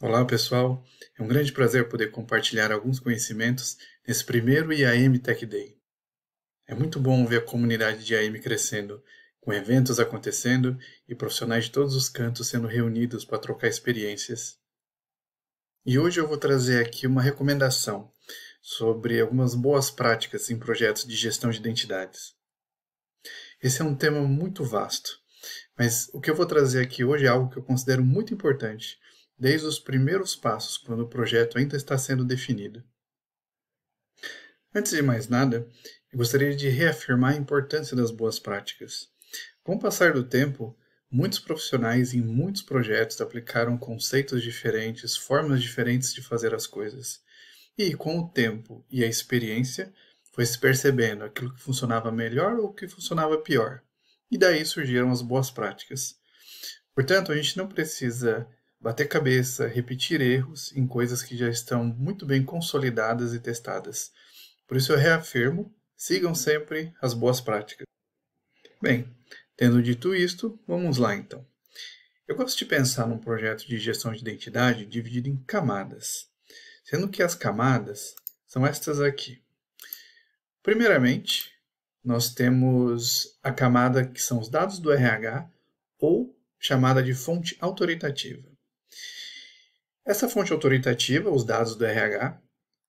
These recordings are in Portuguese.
Olá, pessoal. É um grande prazer poder compartilhar alguns conhecimentos nesse primeiro IAM Tech Day. É muito bom ver a comunidade de IAM crescendo, com eventos acontecendo e profissionais de todos os cantos sendo reunidos para trocar experiências. E hoje eu vou trazer aqui uma recomendação sobre algumas boas práticas em projetos de gestão de identidades. Esse é um tema muito vasto, mas o que eu vou trazer aqui hoje é algo que eu considero muito importante, desde os primeiros passos, quando o projeto ainda está sendo definido. Antes de mais nada, gostaria de reafirmar a importância das boas práticas. Com o passar do tempo, muitos profissionais em muitos projetos aplicaram conceitos diferentes, formas diferentes de fazer as coisas. E com o tempo e a experiência, foi se percebendo aquilo que funcionava melhor ou que funcionava pior. E daí surgiram as boas práticas. Portanto, a gente não precisa bater cabeça, repetir erros em coisas que já estão muito bem consolidadas e testadas. Por isso eu reafirmo: sigam sempre as boas práticas. Bem, tendo dito isto, vamos lá então. Eu gosto de pensar num projeto de gestão de identidade dividido em camadas, sendo que as camadas são estas aqui. Primeiramente, nós temos a camada que são os dados do RH ou chamada de fonte autoritativa. Essa fonte autoritativa, os dados do RH,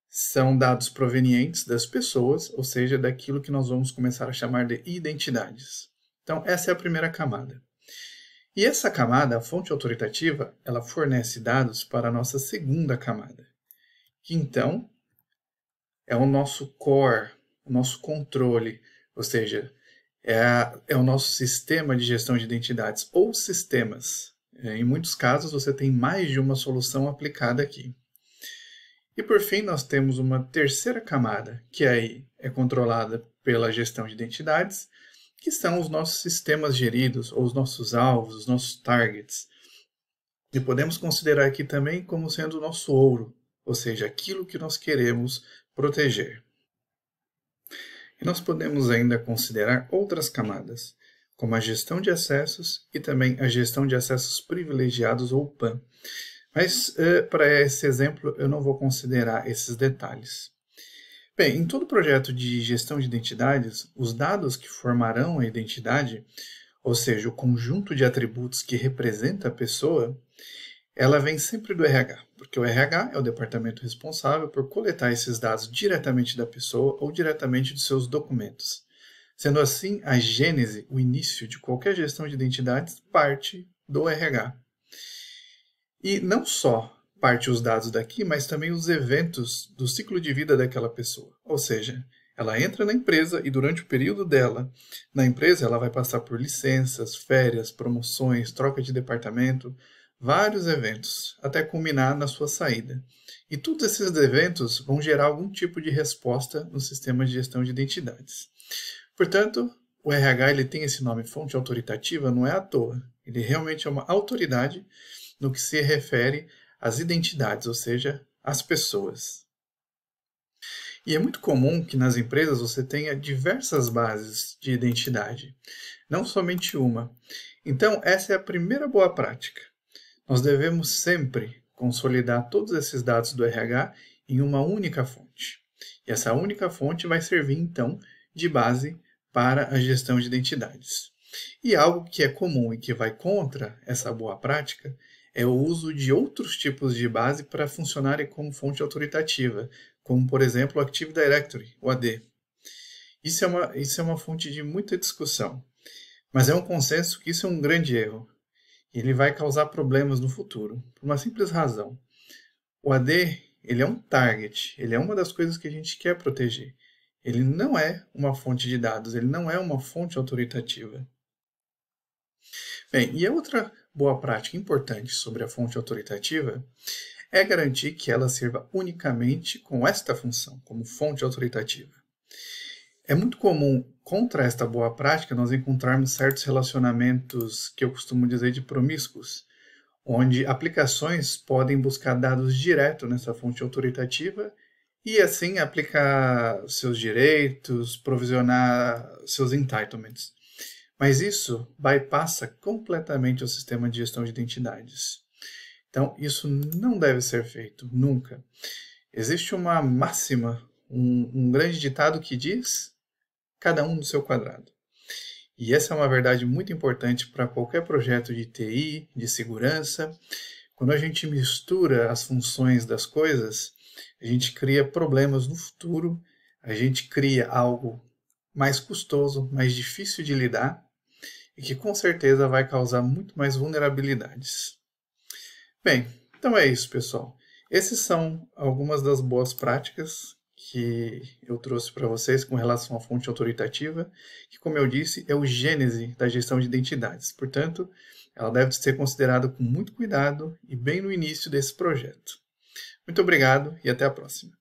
são dados provenientes das pessoas, ou seja, daquilo que nós vamos começar a chamar de identidades. Então, essa é a primeira camada. E essa camada, a fonte autoritativa, ela fornece dados para a nossa segunda camada, que então é o nosso core, o nosso controle, ou seja, é, a, é o nosso sistema de gestão de identidades ou sistemas. É, em muitos casos, você tem mais de uma solução aplicada aqui. E por fim, nós temos uma terceira camada, que aí é controlada pela gestão de identidades, que são os nossos sistemas geridos, ou os nossos alvos, os nossos targets. E podemos considerar aqui também como sendo o nosso ouro, ou seja, aquilo que nós queremos proteger. E nós podemos ainda considerar outras camadas, como a gestão de acessos e também a gestão de acessos privilegiados ou PAN. Mas eh, para esse exemplo eu não vou considerar esses detalhes. Bem, em todo projeto de gestão de identidades, os dados que formarão a identidade, ou seja, o conjunto de atributos que representa a pessoa, ela vem sempre do RH, porque o RH é o departamento responsável por coletar esses dados diretamente da pessoa ou diretamente dos seus documentos. Sendo assim, a gênese, o início de qualquer gestão de identidades, parte do RH. E não só parte os dados daqui, mas também os eventos do ciclo de vida daquela pessoa. Ou seja, ela entra na empresa e durante o período dela na empresa, ela vai passar por licenças, férias, promoções, troca de departamento, vários eventos, até culminar na sua saída. E todos esses eventos vão gerar algum tipo de resposta no sistema de gestão de identidades. Portanto, o RH ele tem esse nome fonte autoritativa, não é à toa. Ele realmente é uma autoridade no que se refere às identidades, ou seja, às pessoas. E é muito comum que nas empresas você tenha diversas bases de identidade, não somente uma. Então, essa é a primeira boa prática. Nós devemos sempre consolidar todos esses dados do RH em uma única fonte. E essa única fonte vai servir, então, de base para a gestão de identidades. E algo que é comum e que vai contra essa boa prática é o uso de outros tipos de base para funcionarem como fonte autoritativa, como por exemplo o Active Directory, o AD. Isso é uma, isso é uma fonte de muita discussão, mas é um consenso que isso é um grande erro. Ele vai causar problemas no futuro, por uma simples razão. O AD ele é um target, ele é uma das coisas que a gente quer proteger. Ele não é uma fonte de dados, ele não é uma fonte autoritativa. Bem, e a outra boa prática importante sobre a fonte autoritativa é garantir que ela sirva unicamente com esta função, como fonte autoritativa. É muito comum, contra esta boa prática, nós encontrarmos certos relacionamentos que eu costumo dizer de promíscuos, onde aplicações podem buscar dados direto nessa fonte autoritativa e assim aplicar seus direitos, provisionar seus entitlements. Mas isso bypassa completamente o sistema de gestão de identidades. Então, isso não deve ser feito, nunca. Existe uma máxima, um, um grande ditado que diz: cada um no seu quadrado. E essa é uma verdade muito importante para qualquer projeto de TI, de segurança quando a gente mistura as funções das coisas, a gente cria problemas no futuro, a gente cria algo mais custoso, mais difícil de lidar e que com certeza vai causar muito mais vulnerabilidades. Bem, então é isso, pessoal. Essas são algumas das boas práticas que eu trouxe para vocês com relação à fonte autoritativa, que, como eu disse, é o gênese da gestão de identidades. Portanto, ela deve ser considerada com muito cuidado e bem no início desse projeto. Muito obrigado e até a próxima.